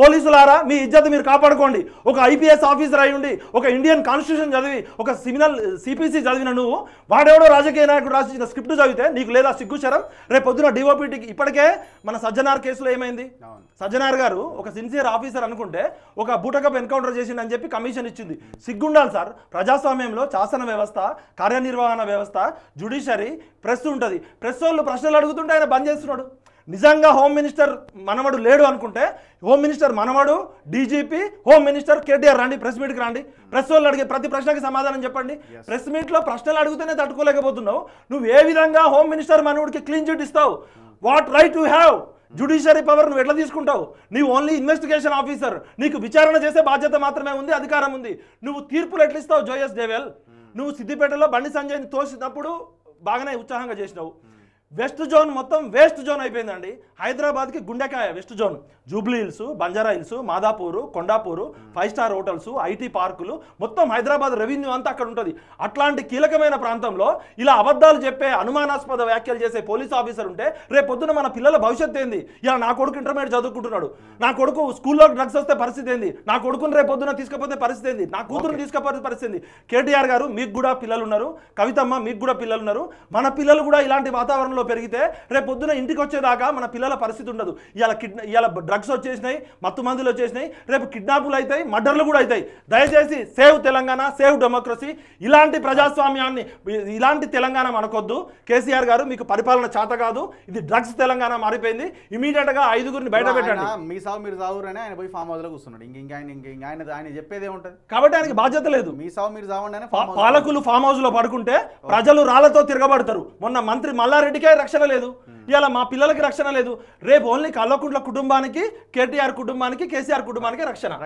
పోలీసులారా మీ ఇజ్జత్ మీరు కాపాడుకోండి ఒక ఐపీఎస్ ఆఫీసర్ అయి ఉండి ఒక ఇండియన్ కాన్స్టిట్యూషన్ చదివి ఒక సిమినల్ సిపిసి చదివిన నువ్వు వాడెవడో రాజకీయ నాయకుడు రాసిన స్క్రిప్ట్ చదివితే నీకు లేదా సిగ్గుచరం రేపు పొద్దున డిఓపీటీకి ఇప్పటికే మన సజ్జనార్ కేసులో ఏమైంది సజ్జనార్ గారు ఒక సిన్సియర్ ఆఫీసర్ అనుకుంటే ఒక బూటకప్ ఎన్కౌంటర్ చేసిండని చెప్పి కమిషన్ ఇచ్చింది సిగ్గుండాలి సార్ ప్రజాస్వామ్యంలో శాసన వ్యవస్థ కార్యనిర్వహణ వ్యవస్థ జ్యుడిషియరీ ప్రెస్ ఉంటుంది ప్రెస్ వాళ్ళు ప్రశ్నలు అడుగుతుంటే ఆయన బంద్ చేస్తున్నాడు నిజంగా హోమ్ మినిస్టర్ మనవడు లేడు అనుకుంటే హోమ్ మినిస్టర్ మనవడు డీజీపీ హోమ్ మినిస్టర్ కేటీఆర్ రండి ప్రెస్ మీట్కి రండి ప్రెస్ వాళ్ళు అడిగే ప్రతి ప్రశ్నకి సమాధానం చెప్పండి ప్రెస్ మీట్లో ప్రశ్నలు అడిగితేనే తట్టుకోలేకపోతున్నావు నువ్వు ఏ విధంగా హోమ్ మినిస్టర్ మనవుడికి క్లీన్ చిట్ ఇస్తావు what right you have judiciary power నువ్వు ఎట్లా తీసుకుంటావు నీవు ఓన్లీ ఇన్వెస్టిగేషన్ ఆఫీసర్ నీకు విచారణ చేసే బాధ్యత మాత్రమే ఉంది అధికారం ఉంది నువ్వు తీర్పులు ఎట్లా ఇస్తావు జోయస్ దేవల్ hmm. నువ్వు సిద్దిపేటలో బండి సంజయ్ని తోసినప్పుడు బాగానే ఉత్సాహంగా చేసినావు hmm. వెస్ట్ జోన్ మొత్తం వేస్ట్ జోన్ అయిపోయిందండి హైదరాబాద్కి గుండెకాయ west zone Jubilee Hills Banjara Hills Madhapur Kondapur five star hotels IT పార్కులు మొత్తం హైదరాబాద్ రెవెన్యూ అంతా అక్కడ ఉంటుంది అట్లాంటి కీలకమైన ప్రాంతంలో ఇలా అబద్ధాలు చెప్పే అనుమానాస్పద వ్యాఖ్యలు చేసే పోలీస్ ఆఫీసర్ ఉంటే రేపొద్దున మన పిల్లల భవిష్యత్తు ఏంది ఇలా నా కొడుకు ఇంటర్మీడియట్ చదువుకుంటున్నాడు నా కొడుకు స్కూల్లో డ్రగ్స్ వస్తే పరిస్థితి ఏంది నా కొడుకుని రేపొద్దున తీసుకపోతే పరిస్థితి ఏంది నా కూతురు తీసుకపోతే పరిస్థితి ఏంది కేటీఆర్ గారు మీకు కూడా పిల్లలు ఉన్నారు కవితమ్మ మీకు కూడా పిల్లలు ఉన్నారు మన పిల్లలు కూడా ఇలాంటి వాతావరణంలో కుటుంబంలో పెరిగితే రేపు పొద్దున ఇంటికి వచ్చేదాకా మన పిల్లల పరిస్థితి ఉండదు ఇవాళ కిడ్నా ఇవాళ డ్రగ్స్ వచ్చేసినాయి మత్తు మందులు వచ్చేసినాయి రేపు కిడ్నాపులు అవుతాయి మర్డర్లు కూడా అవుతాయి దయచేసి సేవ్ తెలంగాణ సేవ్ డెమోక్రసీ ఇలాంటి ప్రజాస్వామ్యాన్ని ఇలాంటి తెలంగాణ అనకొద్దు కేసీఆర్ గారు మీకు పరిపాలన చేత కాదు ఇది డ్రగ్స్ తెలంగాణ మారిపోయింది ఇమీడియట్గా ఐదుగురిని బయట పెట్టండి మీ సాగు మీరు సాగురని ఆయన పోయి ఫామ్ హౌస్లో కూర్చున్నాడు ఇంక ఇంకా ఆయన ఇంక ఆయన ఆయన చెప్పేదే ఉంటుంది కాబట్టి ఆయనకి బాధ్యత లేదు మీ సాగు మీరు సాగుండి పాలకులు ఫామ్ హౌస్లో పడుకుంటే ప్రజలు రాళ్లతో తిరగబడతారు మొన్న మంత్రి మల్లారెడ్డికి మీకే రక్షణ లేదు ఇలా మా పిల్లలకి రక్షణ లేదు రేపు ఓన్లీ కల్వకుంట్ల కుటుంబానికి కేటీఆర్ కుటుంబానికి కేసీఆర్ కుటుంబానికి రక్షణ